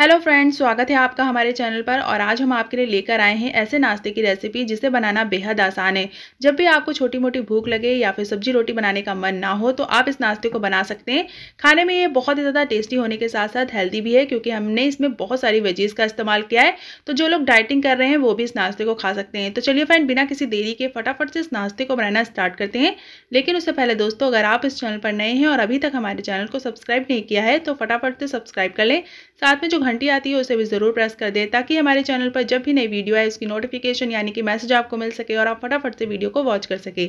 hello friends स्वागत है आपका हमारे चैनल पर और आज हम आपके लिए लेकर आए हैं ऐसे नाश्ते की रेसिपी जिसे बनाना बेहद आसान है जब भी आपको छोटी मोटी भूख लगे या फिर सब्जी रोटी बनाने का मन ना हो तो आप इस नाश्ते को बना सकते हैं खाने में ये बहुत ही ज़्यादा टेस्टी होने के साथ साथ हेल्दी भी है क्योंकि हमने इसमें बहुत सारी वेजीज़ का इस्तेमाल किया है तो जो लोग डाइटिंग कर रहे हैं वो भी इस नाश्ते को खा सकते हैं तो चलिए फ्रेंड बिना किसी देरी के फटाफट से इस नाश्ते को बनाना स्टार्ट करते हैं लेकिन उससे पहले दोस्तों अगर आप इस चैनल पर नए हैं और अभी तक हमारे चैनल को सब्सक्राइब नहीं किया है तो फटाफट से सब्सक्राइब कर लें साथ में जो घंटी आती है उसे भी ज़रूर प्रेस कर दें ताकि हमारे चैनल पर जब भी नई वीडियो आए उसकी नोटिफिकेशन यानी कि मैसेज आपको मिल सके और आप फटाफट से वीडियो को वॉच कर सके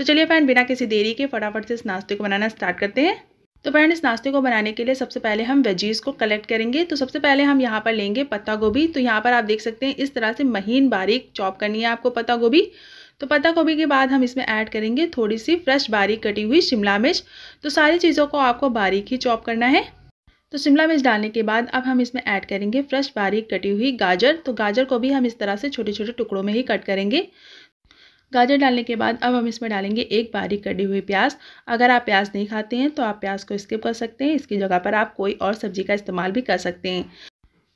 तो चलिए फ्रेंड बिना किसी देरी के फटाफट से इस नाश्ते को बनाना स्टार्ट करते हैं तो फ्रेंड इस नाश्ते को बनाने के लिए सबसे पहले हम वेजीज को कलेक्ट करेंगे तो सबसे पहले हम यहाँ पर लेंगे पत्ता गोभी तो यहाँ पर आप देख सकते हैं इस तरह से महीन बारीक चॉप करनी है आपको पत्ता गोभी तो पत्ता गोभी के बाद हम इसमें ऐड करेंगे थोड़ी सी फ्रेश बारीक कटी हुई शिमला मिर्च तो सारी चीज़ों को आपको बारीक ही चॉप करना है तो शिमला मिर्च डालने के बाद अब हम इसमें ऐड करेंगे फ्रेश बारीक कटी हुई गाजर तो गाजर को भी हम इस तरह से छोटे छोटे टुकड़ों में ही कट करेंगे गाजर डालने के बाद अब हम इसमें डालेंगे एक बारीक कटी हुई प्याज अगर आप प्याज नहीं खाते हैं तो आप प्याज को स्किप कर सकते हैं इसकी जगह पर आप कोई और सब्जी का इस्तेमाल भी कर सकते हैं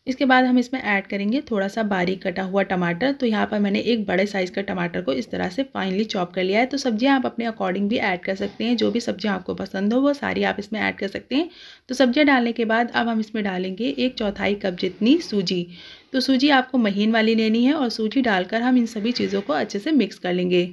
इसके बाद हम इसमें ऐड करेंगे थोड़ा सा बारीक कटा हुआ टमाटर तो यहाँ पर मैंने एक बड़े साइज़ का टमाटर को इस तरह से फाइनली चॉप कर लिया है तो सब्जियाँ आप अपने अकॉर्डिंग भी ऐड कर सकते हैं जो भी सब्जियाँ आपको पसंद हो वो सारी आप इसमें ऐड कर सकते हैं तो सब्जियाँ डालने के बाद अब हम इसमें डालेंगे एक चौथाई कप जितनी सूजी तो सूजी आपको महीन वाली लेनी है और सूजी डालकर हम इन सभी चीज़ों को अच्छे से मिक्स कर लेंगे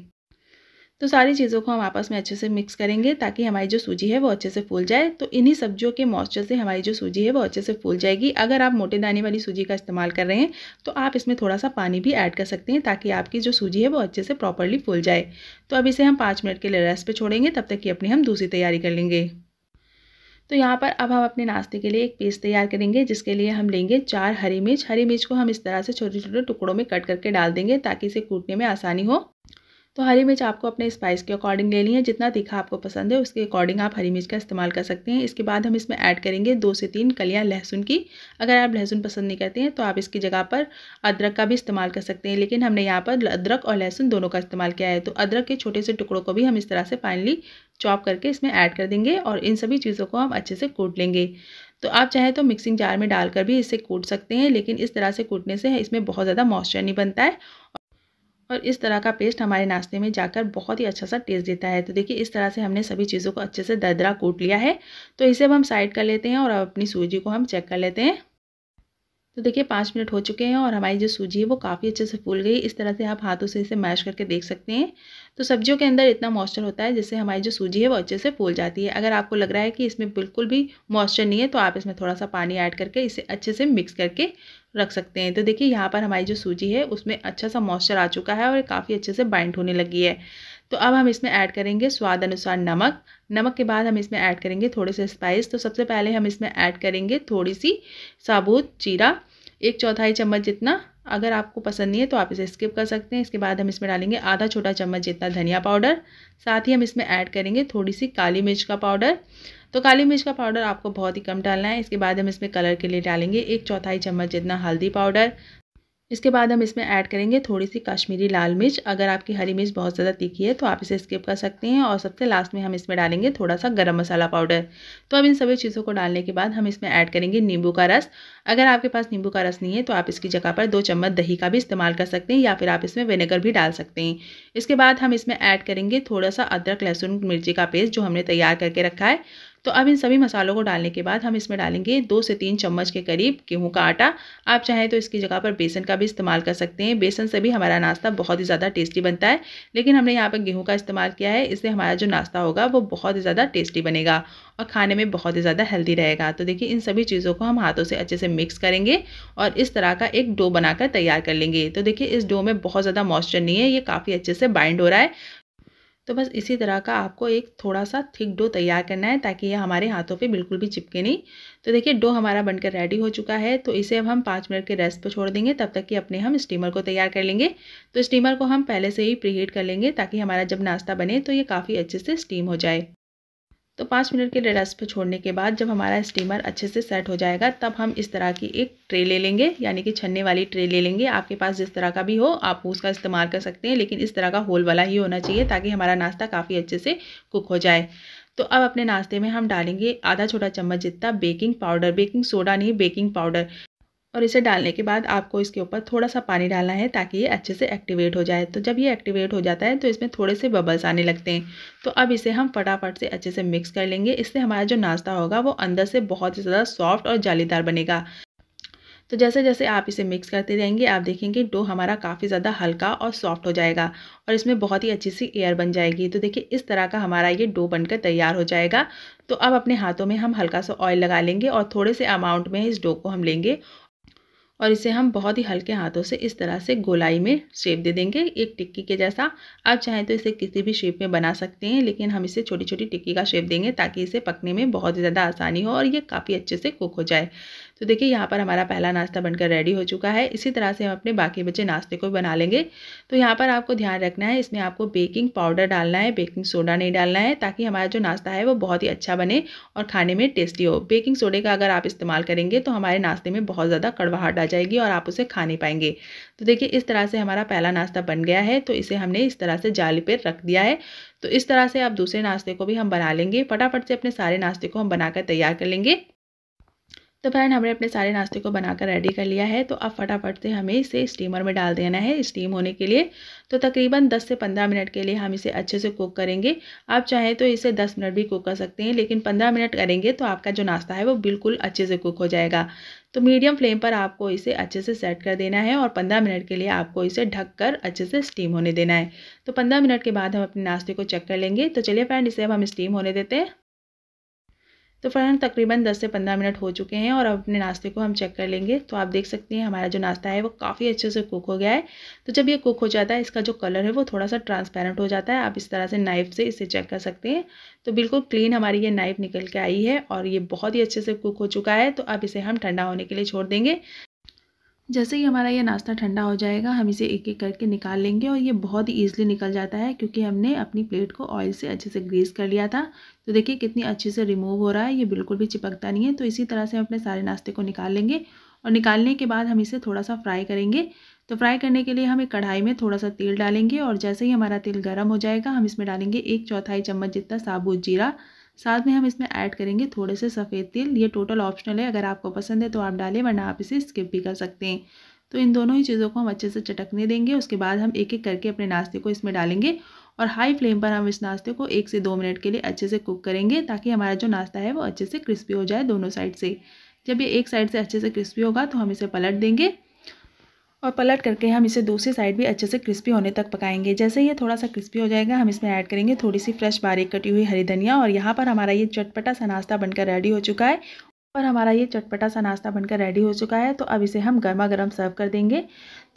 तो सारी चीज़ों को हम आपस में अच्छे से मिक्स करेंगे ताकि हमारी जो सूजी है वो अच्छे से फूल जाए तो इन्हीं सब्जियों के मॉइस्चर से हमारी जो सूजी है वो अच्छे से फूल जाएगी अगर आप मोटे दाने वाली सूजी का इस्तेमाल कर रहे हैं तो आप इसमें थोड़ा सा पानी भी ऐड कर सकते हैं ताकि आपकी जो सूजी है वो अच्छे से प्रॉपरली फूल जाए तो अब इसे हम पाँच मिनट के लिए रेस्ट पर छोड़ेंगे तब तक कि अपनी हम दूसरी तैयारी कर लेंगे तो यहाँ पर अब हम अपने नाश्ते के लिए एक पेस्ट तैयार करेंगे जिसके लिए हम लेंगे चार हरी मिर्च हरी मिर्च को हम इस तरह से छोटे छोटे टुकड़ों में कट करके डाल देंगे ताकि इसे कूटने में आसानी हो तो हरी मिर्च आपको अपने स्पाइस के अकॉर्डिंग लेनी है जितना तीखा आपको पसंद है उसके अकॉर्डिंग आप हरी मिर्च का इस्तेमाल कर सकते हैं इसके बाद हम इसमें ऐड करेंगे दो से तीन कलियाँ लहसुन की अगर आप लहसुन पसंद नहीं करते हैं तो आप इसकी जगह पर अदरक का भी इस्तेमाल कर सकते हैं लेकिन हमने यहाँ पर अदरक और लहसुन दोनों का इस्तेमाल किया है तो अदरक के छोटे से टुकड़ों को भी हम इस तरह से फाइनली चॉप करके इसमें ऐड कर देंगे और इन सभी चीज़ों को हम अच्छे से कूट लेंगे तो आप चाहे तो मिक्सिंग जार में डालकर भी इसे कूट सकते हैं लेकिन इस तरह से कूटने से इसमें बहुत ज़्यादा मॉइस्चर नहीं बनता है और इस तरह का पेस्ट हमारे नाश्ते में जाकर बहुत ही अच्छा सा टेस्ट देता है तो देखिए इस तरह से हमने सभी चीज़ों को अच्छे से दरदरा कूट लिया है तो इसे अब हम साइड कर लेते हैं और अपनी सूजी को हम चेक कर लेते हैं तो देखिए पाँच मिनट हो चुके हैं और हमारी जो सूजी है वो काफ़ी अच्छे से फूल गई इस तरह से आप हाथों से इसे मैश करके देख सकते हैं तो सब्जियों के अंदर इतना मॉइस्चर होता है जिससे हमारी जो सूजी है वो अच्छे से फूल जाती है अगर आपको लग रहा है कि इसमें बिल्कुल भी मॉइस्चर नहीं है तो आप इसमें थोड़ा सा पानी ऐड करके इसे अच्छे से मिक्स करके रख सकते हैं तो देखिए यहाँ पर हमारी जो सूजी है उसमें अच्छा सा मॉइस्चर आ चुका है और काफ़ी अच्छे से बाइंड होने लगी है तो अब हम इसमें ऐड करेंगे स्वाद अनुसार नमक नमक के बाद हम इसमें ऐड करेंगे थोड़े से स्पाइस तो सबसे पहले हम इसमें ऐड करेंगे थोड़ी सी साबुत जीरा एक चौथाई चम्मच जितना अगर आपको पसंद नहीं है तो आप इसे स्किप कर सकते हैं इसके बाद हम इसमें डालेंगे आधा छोटा चम्मच जितना धनिया पाउडर साथ ही हम इसमें ऐड करेंगे थोड़ी सी काली मिर्च का पाउडर तो काली मिर्च का पाउडर आपको बहुत ही कम डालना है इसके बाद हम इसमें कलर के लिए डालेंगे एक चौथाई चम्मच जितना हल्दी पाउडर इसके बाद हम इसमें ऐड करेंगे थोड़ी सी कश्मीरी लाल मिर्च अगर आपकी हरी मिर्च बहुत ज़्यादा तीखी है तो आप इसे स्किप कर सकते हैं और सबसे लास्ट में हम इसमें डालेंगे थोड़ा सा गरम मसाला पाउडर तो अब इन सभी चीज़ों को डालने के बाद हम इसमें ऐड करेंगे नींबू का रस अगर आपके पास नींबू का रस नहीं है तो आप इसकी जगह पर दो चम्मच दही का भी इस्तेमाल कर सकते हैं या फिर आप इसमें विनेगर भी डाल सकते हैं इसके बाद हम इसमें ऐड करेंगे थोड़ा सा अदरक लहसुन मिर्ची का पेस्ट जो हमने तैयार करके रखा है तो अब इन सभी मसालों को डालने के बाद हम इसमें डालेंगे दो से तीन चम्मच के करीब गेहूँ का आटा आप चाहें तो इसकी जगह पर बेसन का भी इस्तेमाल कर सकते हैं बेसन से भी हमारा नाश्ता बहुत ही ज़्यादा टेस्टी बनता है लेकिन हमने यहाँ पर गेहूँ का इस्तेमाल किया है इससे हमारा जो नाश्ता होगा वो बहुत ही ज़्यादा टेस्टी बनेगा और खाने में बहुत ही ज़्यादा हेल्दी रहेगा तो देखिए इन सभी चीज़ों को हम हाथों से अच्छे से मिक्स करेंगे और इस तरह का एक डो बनाकर तैयार कर लेंगे तो देखिए इस डो में बहुत ज़्यादा मॉइस्चर नहीं है ये काफ़ी अच्छे से बाइंड हो रहा है तो बस इसी तरह का आपको एक थोड़ा सा थिक डो तैयार करना है ताकि ये हमारे हाथों पे बिल्कुल भी चिपके नहीं तो देखिए डो हमारा बनकर रेडी हो चुका है तो इसे अब हम पाँच मिनट के रेस्ट पर छोड़ देंगे तब तक कि अपने हम स्टीमर को तैयार कर लेंगे तो स्टीमर को हम पहले से ही प्रीहीट कर लेंगे ताकि हमारा जब नाश्ता बने तो ये काफ़ी अच्छे से स्टीम हो जाए तो पाँच मिनट के रेस्ट पे छोड़ने के बाद जब हमारा स्टीमर अच्छे से सेट हो जाएगा तब हम इस तरह की एक ट्रे ले लेंगे यानी कि छन्ने वाली ट्रे ले लेंगे आपके पास जिस तरह का भी हो आप उसका इस्तेमाल कर सकते हैं लेकिन इस तरह का होल वाला ही होना चाहिए ताकि हमारा नाश्ता काफ़ी अच्छे से कुक हो जाए तो अब अपने नाश्ते में हम डालेंगे आधा छोटा चम्मच जितना बेकिंग पाउडर बेकिंग सोडा नहीं बेकिंग पाउडर और इसे डालने के बाद आपको इसके ऊपर थोड़ा सा पानी डालना है ताकि ये अच्छे से एक्टिवेट हो जाए तो जब ये एक्टिवेट हो जाता है तो इसमें थोड़े से बबल्स आने लगते हैं तो अब इसे हम फटाफट से अच्छे से मिक्स कर लेंगे इससे हमारा जो नाश्ता होगा वो अंदर से बहुत ही ज़्यादा सॉफ्ट और जालीदार बनेगा तो जैसे जैसे आप इसे मिक्स करते रहेंगे आप देखेंगे डो हमारा काफ़ी ज़्यादा हल्का और सॉफ्ट हो जाएगा और इसमें बहुत ही अच्छी सी एयर बन जाएगी तो देखिए इस तरह का हमारा ये डो बनकर तैयार हो जाएगा तो अब अपने हाथों में हम हल्का सा ऑयल लगा लेंगे और थोड़े से अमाउंट में इस डो को हम लेंगे और इसे हम बहुत ही हल्के हाथों से इस तरह से गोलाई में शेप दे देंगे एक टिक्की के जैसा आप चाहें तो इसे किसी भी शेप में बना सकते हैं लेकिन हम इसे छोटी छोटी टिक्की का शेप देंगे ताकि इसे पकने में बहुत ज़्यादा आसानी हो और ये काफ़ी अच्छे से कुक हो जाए तो देखिए यहाँ पर हमारा पहला नाश्ता बनकर रेडी हो चुका है इसी तरह से हम अपने बाकी बचे नाश्ते को बना लेंगे तो यहाँ पर आपको ध्यान रखना है इसमें आपको बेकिंग पाउडर डालना है बेकिंग सोडा नहीं डालना है ताकि हमारा जो नाश्ता है वो बहुत ही अच्छा बने और खाने में टेस्टी हो बेकिंग सोडे का अगर आप इस्तेमाल करेंगे तो हमारे नाश्ते में बहुत ज़्यादा कड़वाहट आ जाएगी और आप उसे खा नहीं पाएंगे तो देखिए इस तरह से हमारा पहला नाश्ता बन गया है तो इसे हमने इस तरह से जाली पर रख दिया है तो इस तरह से आप दूसरे नाश्ते को भी हम बना लेंगे फटाफट से अपने सारे नाश्ते को हम बनाकर तैयार कर लेंगे तो फ्रेंड हमने अपने सारे नाश्ते को बनाकर रेडी कर लिया है तो अब फटाफट से हमें इसे स्टीमर में डाल देना है स्टीम होने के लिए तो तकरीबन 10 से 15 मिनट के लिए हम इसे अच्छे से कुक करेंगे आप चाहें तो इसे 10 मिनट भी कुक कर सकते हैं लेकिन 15 मिनट करेंगे तो आपका जो नाश्ता है वो बिल्कुल अच्छे से कुक हो जाएगा तो मीडियम फ्लेम पर आपको इसे अच्छे से सेट कर देना है और पंद्रह मिनट के लिए आपको इसे ढक कर अच्छे से स्टीम होने देना है तो पंद्रह मिनट के बाद हम अपने नाश्ते को चेक कर लेंगे तो चलिए फ्रेंड इसे अब हम स्टीम होने देते हैं तो फ्रेंड तकरीबन 10 से 15 मिनट हो चुके हैं और अब अपने नाश्ते को हम चेक कर लेंगे तो आप देख सकते हैं हमारा जो नाश्ता है वो काफ़ी अच्छे से कुक हो गया है तो जब ये कुक हो जाता है इसका जो कलर है वो थोड़ा सा ट्रांसपेरेंट हो जाता है आप इस तरह से नाइफ से इसे चेक कर सकते हैं तो बिल्कुल क्लीन हमारी ये नाइफ निकल के आई है और ये बहुत ही अच्छे से कुक हो चुका है तो अब इसे हम ठंडा होने के लिए छोड़ देंगे जैसे ही हमारा ये नाश्ता ठंडा हो जाएगा हम इसे एक एक करके निकाल लेंगे और ये बहुत ही ईजिली निकल जाता है क्योंकि हमने अपनी प्लेट को ऑयल से अच्छे से ग्रीस कर लिया था तो देखिए कितनी अच्छे से रिमूव हो रहा है ये बिल्कुल भी चिपकता नहीं है तो इसी तरह से हम अपने सारे नाश्ते को निकाल लेंगे और निकालने के बाद हम इसे थोड़ा सा फ्राई करेंगे तो फ्राई करने के लिए हम एक कढ़ाई में थोड़ा सा तेल डालेंगे और जैसे ही हमारा तेल गर्म हो जाएगा हम इसमें डालेंगे एक चौथाई चम्मच जितना साबुत जीरा साथ में हम इसमें ऐड करेंगे थोड़े से सफ़ेद तिल ये टोटल ऑप्शनल है अगर आपको पसंद है तो आप डालें वरना आप इसे स्किप भी कर सकते हैं तो इन दोनों ही चीज़ों को हम अच्छे से चटकने देंगे उसके बाद हम एक एक करके अपने नाश्ते को इसमें डालेंगे और हाई फ्लेम पर हम इस नाश्ते को एक से दो मिनट के लिए अच्छे से कुक करेंगे ताकि हमारा जो नाश्ता है वो अच्छे से क्रिस्पी हो जाए दोनों साइड से जब ये एक साइड से अच्छे से क्रिस्पी होगा तो हम इसे पलट देंगे और पलट करके हम इसे दूसरी साइड भी अच्छे से क्रिस्पी होने तक पकाएंगे जैसे ये थोड़ा सा क्रिस्पी हो जाएगा हम इसमें ऐड करेंगे थोड़ी सी फ्रेश बारीक कटी हुई हरी धनिया और यहाँ पर हमारा ये चटपटा सा नाश्ता बनकर रेडी हो चुका है और हमारा ये चटपटा सा नाश्ता बनकर रेडी हो चुका है तो अब इसे हम गर्मा गर्म सर्व कर देंगे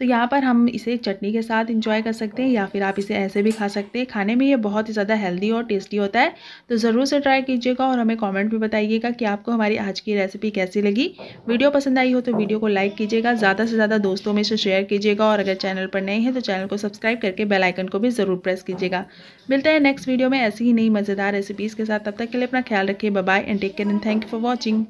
तो यहाँ पर हम इसे चटनी के साथ इंजॉय कर सकते हैं या फिर आप इसे ऐसे भी खा सकते हैं खाने में ये बहुत ही ज़्यादा हेल्दी और टेस्टी होता है तो ज़रूर से ट्राई कीजिएगा और हमें कॉमेंट में बताइएगा कि आपको हमारी आज की रेसिपी कैसी लगी वीडियो पसंद आई हो तो वीडियो को लाइक कीजिएगा ज़्यादा से ज़्यादा दोस्तों में इसे शेयर कीजिएगा और अगर चैनल पर नए हैं तो चैनल को सब्सक्राइब करके बेलाइकन को भी ज़रूर प्रेस कीजिएगा मिलते हैं नेक्स्ट वीडियो में ऐसी ही नई मज़ेदार रेसिपीज़ के साथ तब तक के लिए अपना ख्याल रखिए bye and take care and thank you for watching